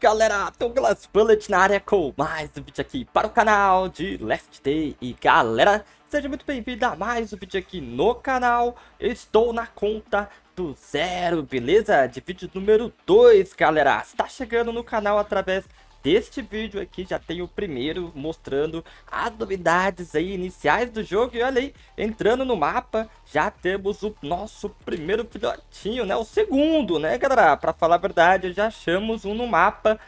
galera, Douglas Bullet na área com mais um vídeo aqui para o canal de Last Day E galera, seja muito bem-vindo a mais um vídeo aqui no canal Eu estou na conta do zero, beleza? De vídeo número 2, galera Está chegando no canal através deste vídeo aqui já tem o primeiro mostrando as novidades aí iniciais do jogo e olha aí, entrando no mapa já temos o nosso primeiro filhotinho, né, o segundo, né galera, para falar a verdade já achamos um no mapa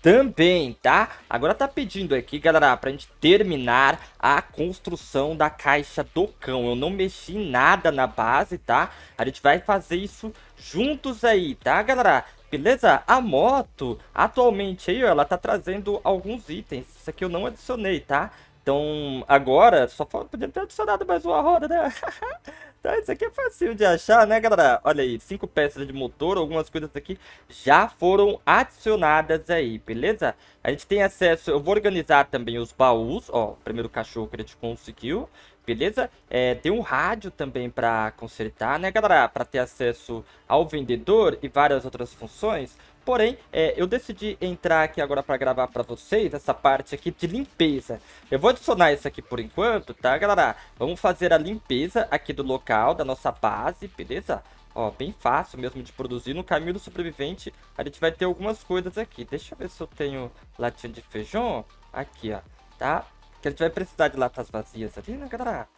também, tá? Agora tá pedindo aqui, galera, para gente terminar a construção da caixa do cão. Eu não mexi nada na base, tá? A gente vai fazer isso juntos aí, tá, galera? Beleza? A moto, atualmente aí, ela tá trazendo alguns itens. Isso aqui eu não adicionei, tá? Então, agora, só podia ter adicionado mais uma roda, né? Então, isso aqui é fácil de achar, né, galera? Olha aí, cinco peças de motor, algumas coisas aqui já foram adicionadas aí, beleza? A gente tem acesso, eu vou organizar também os baús, ó, primeiro cachorro que a gente conseguiu, beleza? É, tem um rádio também para consertar, né, galera? Para ter acesso ao vendedor e várias outras funções. Porém, é, eu decidi entrar aqui agora para gravar para vocês essa parte aqui de limpeza. Eu vou adicionar isso aqui por enquanto, tá, galera? Vamos fazer a limpeza aqui do local local, da nossa base, beleza? Ó, bem fácil mesmo de produzir. No caminho do sobrevivente, a gente vai ter algumas coisas aqui. Deixa eu ver se eu tenho latinha de feijão. Aqui, ó, tá? Que a gente vai precisar de latas vazias ali, né, galera?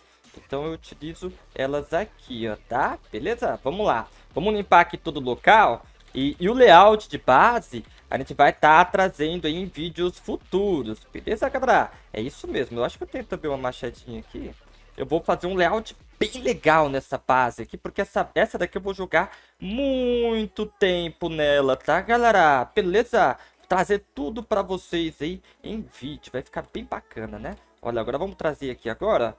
Então eu utilizo elas aqui, ó, tá? Beleza? Vamos lá. Vamos limpar aqui todo o local. E, e o layout de base, a gente vai estar tá trazendo em vídeos futuros. Beleza, galera? É isso mesmo. Eu acho que eu tenho também uma machadinha aqui. Eu vou fazer um layout bem legal nessa base aqui, porque essa, essa daqui eu vou jogar muito tempo nela, tá, galera? Beleza? Trazer tudo pra vocês aí em vídeo, vai ficar bem bacana, né? Olha, agora vamos trazer aqui agora,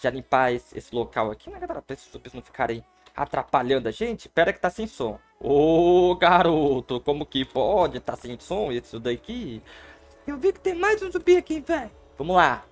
já limpar esse, esse local aqui, né, galera? Pra esses zumbis não ficarem atrapalhando a gente. Pera que tá sem som. Ô, garoto, como que pode tá sem som isso daqui? Eu vi que tem mais um zumbi aqui, velho. Vamos lá.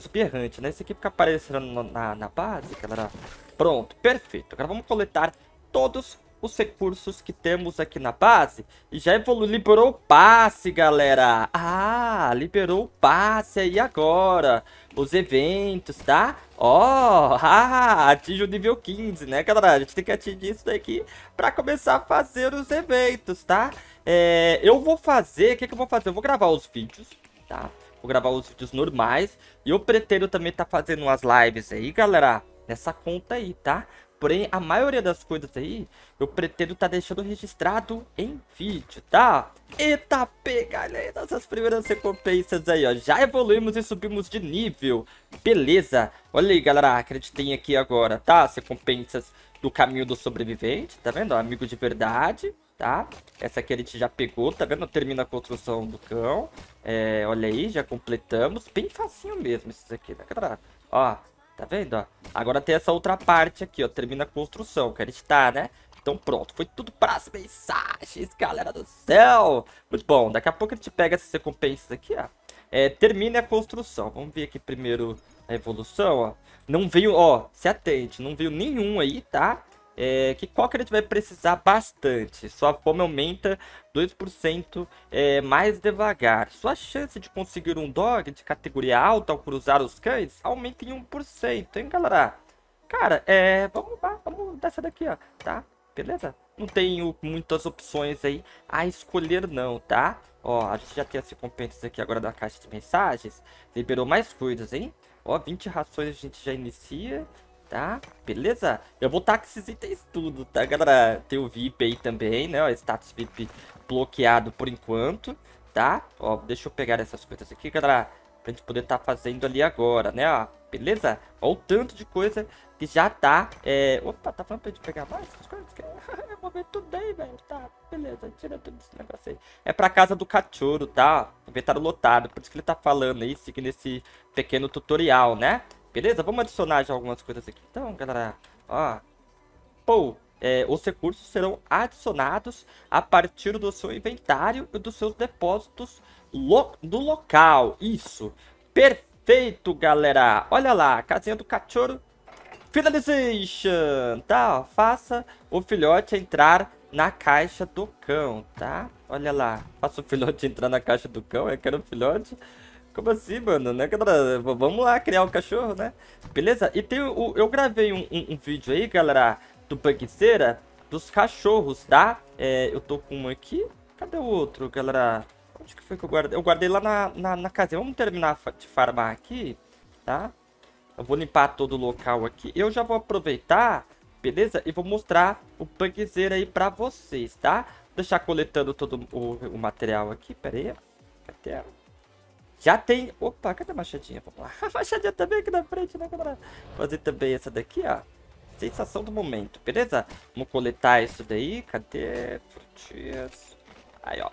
Super berrante, né? Esse aqui fica aparecendo na, na base, galera. Pronto, perfeito. Agora vamos coletar todos os recursos que temos aqui na base. E já evoluiu, liberou o passe, galera. Ah, liberou o passe aí agora. Os eventos, tá? Ó, oh, ah, atinge o nível 15, né, galera? A gente tem que atingir isso daqui pra começar a fazer os eventos, tá? É, eu vou fazer, o que, que eu vou fazer? Eu vou gravar os vídeos, tá? Vou gravar os vídeos normais. E eu pretendo também estar tá fazendo umas lives aí, galera. Nessa conta aí, tá? Porém, a maioria das coisas aí, eu pretendo estar tá deixando registrado em vídeo, tá? Eita, aí nossas primeiras recompensas aí, ó. Já evoluímos e subimos de nível. Beleza. Olha aí, galera, acreditem aqui agora, tá? As recompensas do caminho do sobrevivente, tá vendo? Amigo de verdade tá? Essa aqui a gente já pegou, tá vendo? Termina a construção do cão. É, olha aí, já completamos. Bem facinho mesmo esses aqui, né, galera? Ó, tá vendo, ó? Agora tem essa outra parte aqui, ó. Termina a construção, que a gente tá, né? Então pronto, foi tudo para as mensagens, galera do céu! Muito bom, daqui a pouco a gente pega essas recompensas aqui, ó. É, termine a construção. Vamos ver aqui primeiro a evolução, ó. Não veio, ó, se atente, não veio nenhum aí, tá? é, que Cockret vai precisar bastante. Sua fome aumenta 2% é, mais devagar. Sua chance de conseguir um dog de categoria alta ao cruzar os cães aumenta em 1%, hein, galera? Cara, é, vamos lá, vamos dessa daqui, ó, tá? Beleza? Não tenho muitas opções aí a escolher não, tá? Ó, a gente já tem as recompensas aqui agora da caixa de mensagens. Liberou mais coisas, hein? Ó, 20 rações a gente já inicia tá? Beleza? Eu vou tá com esses itens tudo, tá, galera? Tem o VIP aí também, né? Ó, status VIP bloqueado por enquanto, tá? Ó, deixa eu pegar essas coisas aqui, galera, pra gente poder estar tá fazendo ali agora, né, ó. Beleza? Ó o tanto de coisa que já tá, é... Opa, tá falando pra gente pegar mais essas coisas? Eu vou ver tudo aí, velho. Tá, beleza, tira tudo esse negócio aí. É pra casa do cachorro, tá? Inventário lotado, por isso que ele tá falando aí, seguindo esse pequeno tutorial, né? Beleza? Vamos adicionar já algumas coisas aqui. Então, galera, ó. Pô, é, os recursos serão adicionados a partir do seu inventário e dos seus depósitos lo do local. Isso. Perfeito, galera. Olha lá, casinha do cachorro. Finalization, tá? Ó, faça o filhote entrar na caixa do cão, tá? Olha lá, faça o filhote entrar na caixa do cão, eu quero o filhote. Como assim, mano? Né? galera Vamos lá criar um cachorro, né? Beleza? E tem o, eu gravei um, um, um vídeo aí, galera, do Panqueceira, dos cachorros, tá? É, eu tô com um aqui. Cadê o outro, galera? Onde que foi que eu guardei? Eu guardei lá na, na, na Vamos terminar de farmar aqui, tá? Eu vou limpar todo o local aqui. Eu já vou aproveitar, beleza? E vou mostrar o Panqueceira aí pra vocês, tá? Vou deixar coletando todo o, o material aqui. Pera aí. Cadê ela? Já tem... Opa, cadê a machadinha? Vamos lá. A machadinha também tá aqui na frente, né, galera? Fazer também essa daqui, ó. Sensação do momento, beleza? Vamos coletar isso daí. Cadê? Frutinhas. Aí, ó.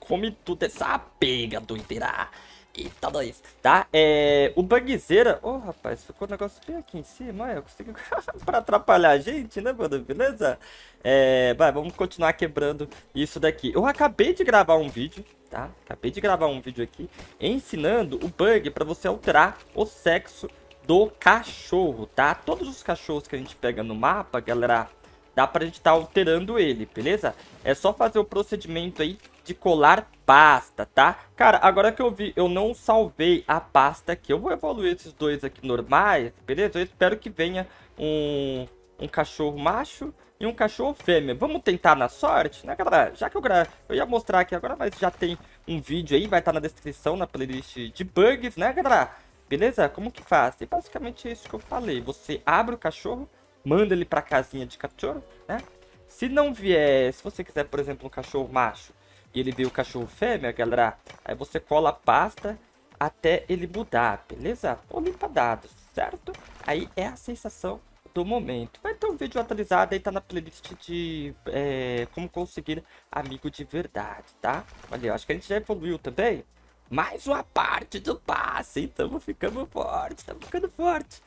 Come tudo essa pega, doideira. E tá dois, tá? É, o Bugzeira... Ô, oh, rapaz, ficou um negócio bem aqui em cima. É, eu consegui... pra atrapalhar a gente, né, mano? Beleza? É, vai, vamos continuar quebrando isso daqui. Eu acabei de gravar um vídeo, tá? Acabei de gravar um vídeo aqui ensinando o bug pra você alterar o sexo do cachorro, tá? Todos os cachorros que a gente pega no mapa, galera, dá pra gente estar tá alterando ele, beleza? É só fazer o procedimento aí de colar pasta, tá? Cara, agora que eu vi, eu não salvei a pasta aqui. Eu vou evoluir esses dois aqui normais, beleza? Eu espero que venha um, um cachorro macho e um cachorro fêmea. Vamos tentar na sorte, né, galera? Já que eu, gra... eu ia mostrar aqui agora, mas já tem um vídeo aí, vai estar tá na descrição, na playlist de bugs, né, galera? Beleza? Como que faz? E basicamente é isso que eu falei. Você abre o cachorro, manda ele pra casinha de cachorro, né? Se não vier, se você quiser, por exemplo, um cachorro macho, e ele vê o cachorro fêmea, galera, aí você cola a pasta até ele mudar, beleza? Ou limpa dados, certo? Aí é a sensação do momento. Vai ter um vídeo atualizado aí, tá na playlist de é, como conseguir amigo de verdade, tá? Olha, acho que a gente já evoluiu também. Mais uma parte do passe, estamos ficando forte, estamos ficando forte.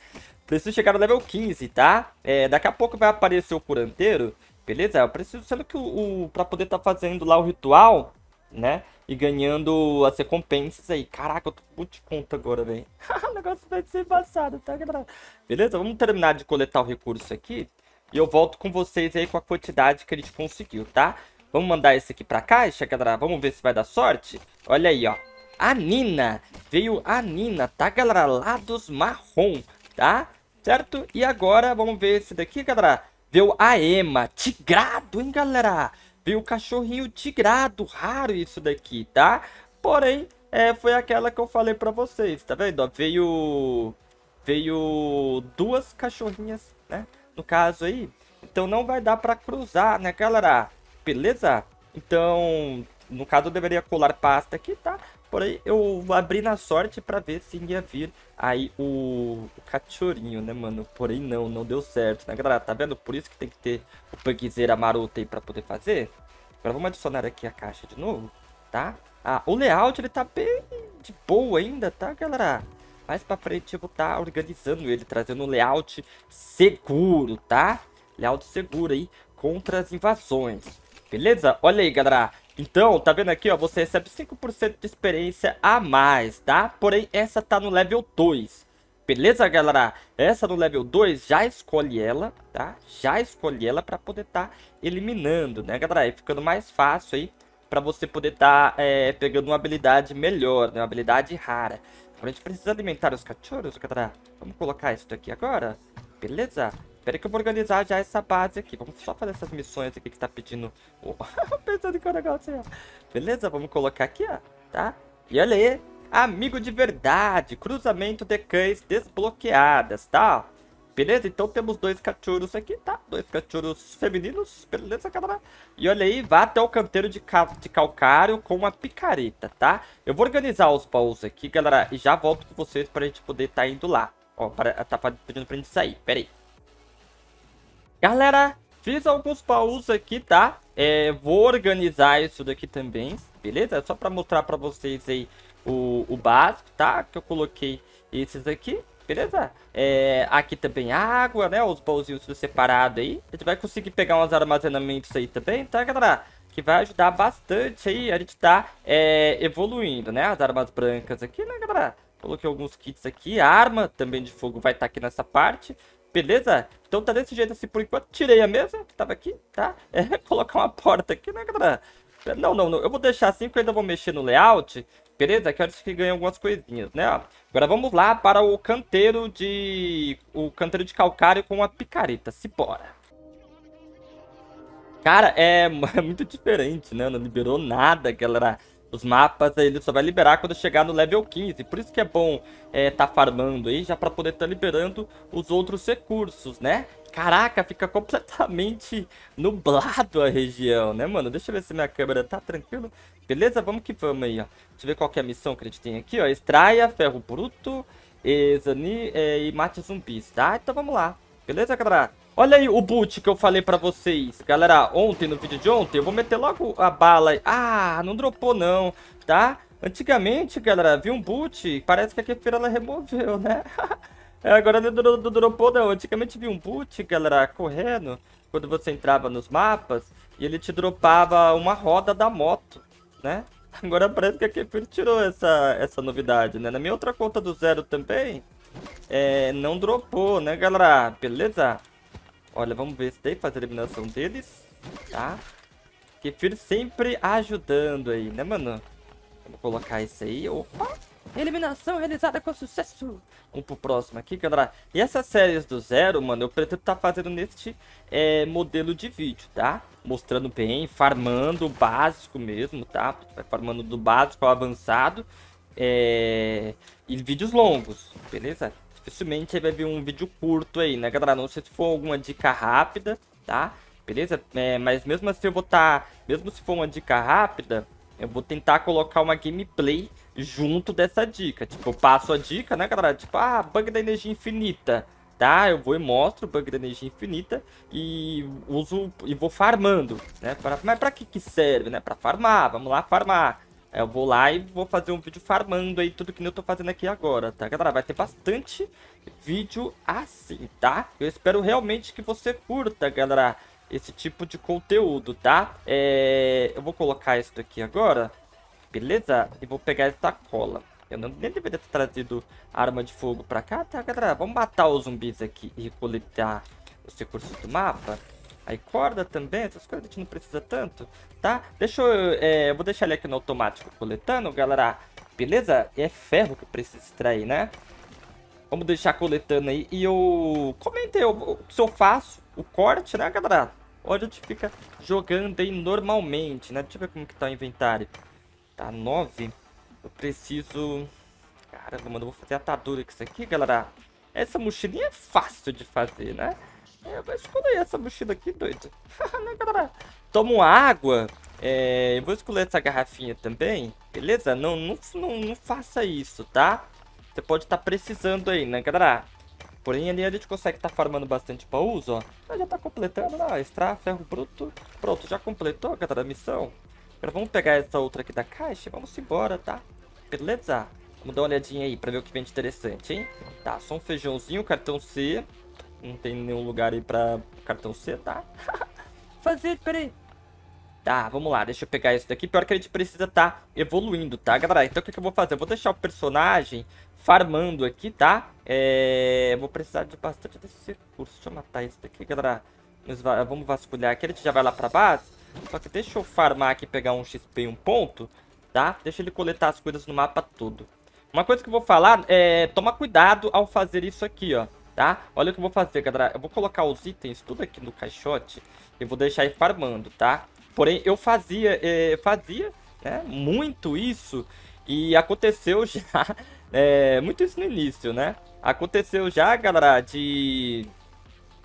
Preciso chegar no level 15, tá? É, daqui a pouco vai aparecer o curanteiro Beleza? Eu preciso, sendo que o, o para poder estar tá fazendo lá o ritual, né? E ganhando as recompensas aí. Caraca, eu tô muito de conta agora, velho. o negócio vai ser embaçado, tá? Beleza? Vamos terminar de coletar o recurso aqui. E eu volto com vocês aí com a quantidade que a gente conseguiu, tá? Vamos mandar esse aqui pra caixa, galera. Vamos ver se vai dar sorte. Olha aí, ó. A Nina. Veio a Nina, tá, galera? Lá dos marrom, tá? Certo? E agora, vamos ver esse daqui, galera. Veio a Ema, tigrado, hein, galera? Veio o cachorrinho tigrado, raro isso daqui, tá? Porém, é, foi aquela que eu falei pra vocês, tá vendo? Ó, veio... Veio duas cachorrinhas, né? No caso aí. Então não vai dar pra cruzar, né, galera? Beleza? Então, no caso eu deveria colar pasta aqui, tá? Porém, eu abri na sorte para ver se ia vir aí o, o cachorrinho, né, mano? Porém, não, não deu certo, né, galera? Tá vendo? Por isso que tem que ter o pugzeira maroto aí pra poder fazer. Agora vamos adicionar aqui a caixa de novo, tá? Ah, o layout, ele tá bem de boa ainda, tá, galera? Mais pra frente eu vou estar tá organizando ele, trazendo um layout seguro, tá? Layout seguro aí contra as invasões. Beleza? Olha aí, galera. Então, tá vendo aqui, ó, você recebe 5% de experiência a mais, tá? Porém, essa tá no level 2. Beleza, galera? Essa no level 2, já escolhe ela, tá? Já escolhe ela pra poder tá eliminando, né, galera? E ficando mais fácil aí pra você poder tá é, pegando uma habilidade melhor, né? Uma habilidade rara. Agora então, a gente precisa alimentar os cachorros, galera. Vamos colocar isso daqui agora. Beleza? Pera que eu vou organizar já essa base aqui. Vamos só fazer essas missões aqui que tá pedindo... Oh, pensando que o é negócio é... Beleza, vamos colocar aqui, ó. Tá? E olha aí. Amigo de verdade. Cruzamento de cães desbloqueadas, tá? Beleza? Então temos dois cachorros aqui, tá? Dois cachorros femininos. Beleza, galera? E olha aí, vá até o canteiro de, cal de calcário com uma picareta, tá? Eu vou organizar os baús aqui, galera. E já volto com vocês pra gente poder tá indo lá. Ó, pra, tá pedindo pra gente sair. Pera aí. Galera, fiz alguns baús aqui, tá? É, vou organizar isso daqui também, beleza? Só pra mostrar pra vocês aí o, o básico, tá? Que eu coloquei esses aqui, beleza? É, aqui também água, né? Os baúzinhos separados aí. A gente vai conseguir pegar uns armazenamentos aí também, tá, galera? que vai ajudar bastante aí a gente tá é, evoluindo, né? As armas brancas aqui, né, galera? Coloquei alguns kits aqui. Arma também de fogo vai estar tá aqui nessa parte. Beleza? Então tá desse jeito assim por enquanto. Tirei a mesa que tava aqui, tá? É, colocar uma porta aqui, né, galera? Não, não, não. Eu vou deixar assim que eu ainda vou mexer no layout. Beleza? Que acho que ganha algumas coisinhas, né? agora vamos lá para o canteiro de... O canteiro de calcário com a picareta. Se bora. Cara, é muito diferente, né? Não liberou nada, galera. Os mapas ele só vai liberar quando chegar no level 15. Por isso que é bom é, tá farmando aí, já pra poder tá liberando os outros recursos, né? Caraca, fica completamente nublado a região, né, mano? Deixa eu ver se minha câmera tá tranquila. Beleza? Vamos que vamos aí, ó. Deixa eu ver qual é a missão que a gente tem aqui, ó. Extraia, ferro bruto, exani é, e mate zumbis, tá? Então vamos lá. Beleza, galera? Olha aí o boot que eu falei pra vocês. Galera, ontem, no vídeo de ontem, eu vou meter logo a bala aí. Ah, não dropou não, tá? Antigamente, galera, vi um boot, parece que a Kefira ela removeu, né? É, agora não dropou não. Antigamente vi um boot, galera, correndo, quando você entrava nos mapas, e ele te dropava uma roda da moto, né? Agora parece que a Kefir tirou essa, essa novidade, né? Na minha outra conta do zero também, é, não dropou, né, galera? Beleza? Olha, vamos ver se tem fazer a eliminação deles, tá? Kefir sempre ajudando aí, né, mano? Vamos colocar isso aí. Opa! Eliminação realizada com sucesso! Vamos pro próximo aqui, galera. E essas séries do zero, mano, eu pretendo estar tá fazendo neste é, modelo de vídeo, tá? Mostrando bem, farmando o básico mesmo, tá? Vai farmando do básico ao avançado. É... E vídeos longos, beleza? Dificilmente você vai ver um vídeo curto aí, né, galera? Não sei se for alguma dica rápida, tá? Beleza? É, mas mesmo assim eu vou estar... Tá... Mesmo se for uma dica rápida, eu vou tentar colocar uma gameplay junto dessa dica. Tipo, eu passo a dica, né, galera? Tipo, ah, bug da energia infinita tá? Eu vou e mostro o bug da energia infinita e uso e vou farmando, né? Pra, mas para que que serve, né? Para farmar, vamos lá farmar. É, eu vou lá e vou fazer um vídeo farmando aí tudo que eu tô fazendo aqui agora, tá? Galera, vai ter bastante vídeo assim, tá? Eu espero realmente que você curta, galera, esse tipo de conteúdo, tá? É... Eu vou colocar isso daqui agora, beleza? E vou pegar essa cola. Eu não, nem deveria ter trazido arma de fogo pra cá, tá, galera? Vamos matar os zumbis aqui e coletar os recursos do mapa. Aí corda também, essas coisas a gente não precisa tanto, tá? Deixa eu... É, eu vou deixar ele aqui no automático coletando, galera. Beleza? E é ferro que precisa extrair, né? Vamos deixar coletando aí. E eu... comentei o se eu faço o corte, né, galera? Onde a gente fica jogando aí normalmente, né? Deixa eu ver como que tá o inventário. Tá 9. Eu preciso... Caramba, mano, eu vou fazer atadura com isso aqui, galera. Essa mochilinha é fácil de fazer, né? Eu é, vou escolher essa mochila aqui, doido. Toma água. É, eu vou escolher essa garrafinha também. Beleza? Não, não, não, não faça isso, tá? Você pode estar tá precisando aí, né, galera? Porém, ali a gente consegue estar tá farmando bastante baús, ó. Já está completando, lá. Extra, ferro bruto. Pronto, já completou, galera, a missão. Agora vamos pegar essa outra aqui da caixa e vamos embora, tá? Beleza? Vamos dar uma olhadinha aí para ver o que vem de interessante, hein? Tá, só um feijãozinho, cartão C. Não tem nenhum lugar aí pra cartão C, tá? Fazer, peraí. Tá, vamos lá, deixa eu pegar isso daqui. Pior que a gente precisa tá evoluindo, tá, galera? Então o que, que eu vou fazer? Eu vou deixar o personagem farmando aqui, tá? É... Vou precisar de bastante desse recurso. Deixa eu matar isso daqui, galera. vamos vasculhar aqui. A gente já vai lá pra base. Só que deixa eu farmar aqui, pegar um XP e um ponto, tá? Deixa ele coletar as coisas no mapa todo. Uma coisa que eu vou falar é... Toma cuidado ao fazer isso aqui, ó tá? Olha o que eu vou fazer, galera. Eu vou colocar os itens tudo aqui no caixote e vou deixar ir farmando, tá? Porém, eu fazia, eh, fazia né, muito isso e aconteceu já, é, muito isso no início, né? Aconteceu já, galera, de...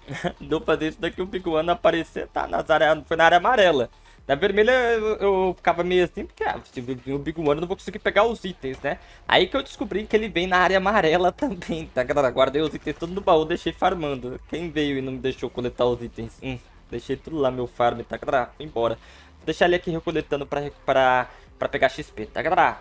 de eu fazer isso daqui, o Big aparecer, tá? Nas áreas, foi na área amarela. Na vermelha eu, eu ficava meio assim, porque ah, se vir o Big One eu não vou conseguir pegar os itens, né? Aí que eu descobri que ele vem na área amarela também, tá galera? Guardei os itens todos no baú, deixei farmando. Quem veio e não me deixou coletar os itens? Hum, deixei tudo lá meu farm, tá galera? Fui embora. Vou deixar ele aqui recoletando pra, pra, pra pegar XP, tá galera?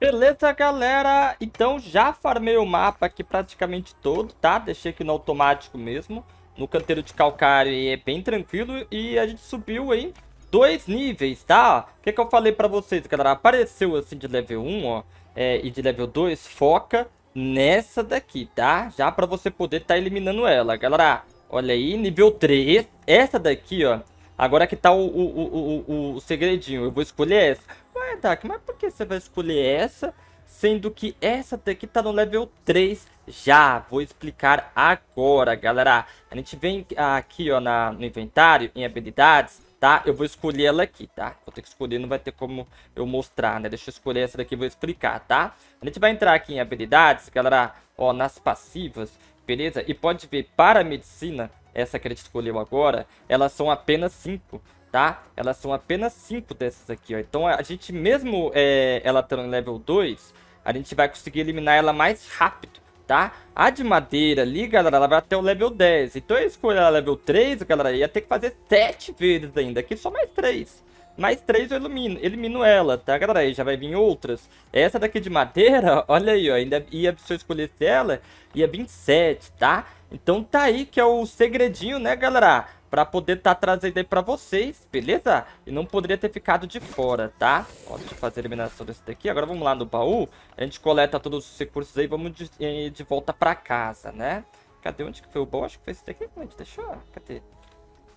Beleza, galera? Então já farmei o mapa aqui praticamente todo, tá? Deixei aqui no automático mesmo no canteiro de calcário e é bem tranquilo. E a gente subiu aí dois níveis, tá? O que, que eu falei pra vocês, galera? Apareceu assim de level 1, ó, é, e de level 2, foca nessa daqui, tá? Já pra você poder tá eliminando ela, galera. Olha aí, nível 3, essa daqui, ó. Agora que tá o, o, o, o, o segredinho, eu vou escolher essa. Ué, Dark, mas por que você vai escolher essa Sendo que essa daqui tá no level 3 já. Vou explicar agora, galera. A gente vem aqui, ó, na, no inventário, em habilidades, tá? Eu vou escolher ela aqui, tá? Vou ter que escolher, não vai ter como eu mostrar, né? Deixa eu escolher essa daqui, vou explicar, tá? A gente vai entrar aqui em habilidades, galera, ó, nas passivas, beleza? E pode ver, para a medicina, essa que a gente escolheu agora, elas são apenas 5, tá? Elas são apenas 5 dessas aqui, ó. Então, a gente mesmo é, ela tá no level 2, a gente vai conseguir eliminar ela mais rápido, tá? A de madeira ali, galera, ela vai até o level 10. Então eu escolho ela level 3, galera, ia ter que fazer 7 vezes ainda. Aqui só mais 3. Mais 3 eu elimino, elimino ela, tá, galera? Aí já vai vir outras. Essa daqui de madeira, olha aí, ó. Ainda ia, se eu escolhesse ela, ia 27, tá? Então tá aí que é o segredinho, né, galera? Pra poder tá trazendo aí pra vocês, beleza? E não poderia ter ficado de fora, tá? Ó, deixa eu fazer a eliminação desse daqui. Agora vamos lá no baú. A gente coleta todos os recursos aí vamos de, eh, de volta pra casa, né? Cadê? Onde que foi o baú? Acho que foi esse daqui. Onde? Deixou? Cadê?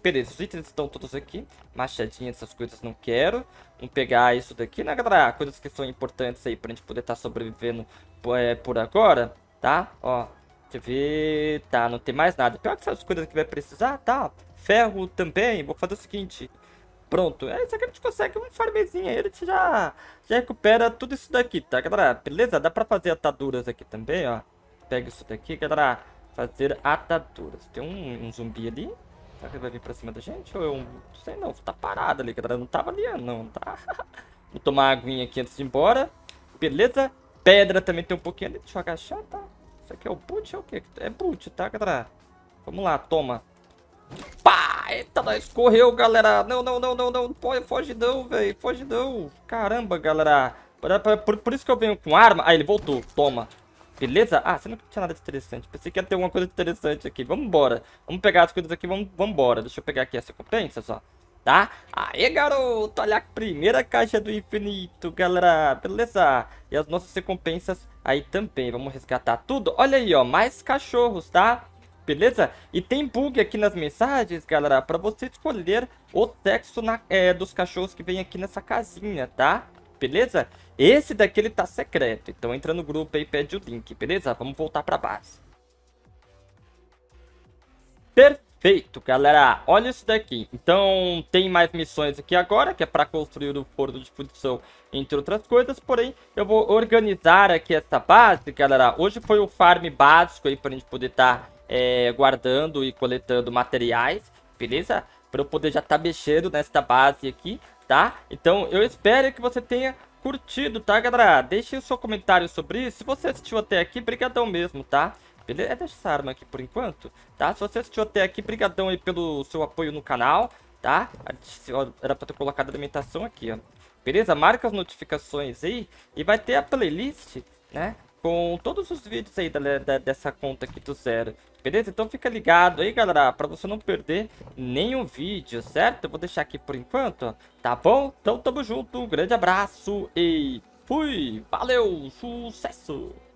Beleza, os itens estão todos aqui. Machadinha, essas coisas não quero. Vamos pegar isso daqui, né, galera? Coisas que são importantes aí pra gente poder estar tá sobrevivendo é, por agora, tá? Ó, Deixa eu ver... Tá, não tem mais nada. Pior que essas coisas que vai precisar, tá. Ferro também. Vou fazer o seguinte. Pronto. É, isso que a gente consegue um farmezinho aí. A gente já, já recupera tudo isso daqui, tá, galera? Beleza? Dá pra fazer ataduras aqui também, ó. Pega isso daqui, galera. Fazer ataduras. Tem um, um zumbi ali. Será que ele vai vir pra cima da gente? Ou eu... É não sei não. Tá parado ali, galera. Não tava ali, não, tá? Vou tomar uma aguinha aqui antes de ir embora. Beleza? Pedra também tem um pouquinho ali. Deixa eu agachar, tá? Isso aqui é o boot? É o quê? É boot, tá, galera? Vamos lá, toma. Pá! Eita, nós correu, galera. Não, não, não, não, não. Foge não, velho. Foge não. Caramba, galera. Por, por, por, isso que eu venho com arma. Ah, ele voltou. Toma. Beleza? Ah, você não tinha nada de interessante. Pensei que ia ter alguma coisa interessante aqui. Vambora. Vamos pegar as coisas aqui. Vamos, vambora. Deixa eu pegar aqui as recompensas, ó tá? Aê, garoto! Olha a primeira caixa do infinito, galera! Beleza? E as nossas recompensas aí também. Vamos resgatar tudo. Olha aí, ó, mais cachorros, tá? Beleza? E tem bug aqui nas mensagens, galera, pra você escolher o sexo na, é, dos cachorros que vem aqui nessa casinha, tá? Beleza? Esse daqui, ele tá secreto. Então entra no grupo aí e pede o link, beleza? Vamos voltar pra base. Perfeito. Feito, galera. Olha isso daqui. Então, tem mais missões aqui agora, que é para construir o forno de fundição, entre outras coisas. Porém, eu vou organizar aqui essa base, galera. Hoje foi o farm básico aí, para a gente poder estar tá, é, guardando e coletando materiais, beleza? Para eu poder já estar tá mexendo nesta base aqui, tá? Então, eu espero que você tenha curtido, tá, galera? Deixe o seu comentário sobre isso. Se você assistiu até aqui, brigadão mesmo, Tá? Beleza? É Deixa essa arma aqui por enquanto, tá? Se você assistiu até aqui, brigadão aí pelo seu apoio no canal, tá? Era pra ter colocado a alimentação aqui, ó. Beleza? Marca as notificações aí e vai ter a playlist, né? Com todos os vídeos aí da, da, dessa conta aqui do zero, beleza? Então fica ligado aí, galera, pra você não perder nenhum vídeo, certo? Eu vou deixar aqui por enquanto, ó, tá bom? Então tamo junto, um grande abraço e fui! Valeu, sucesso!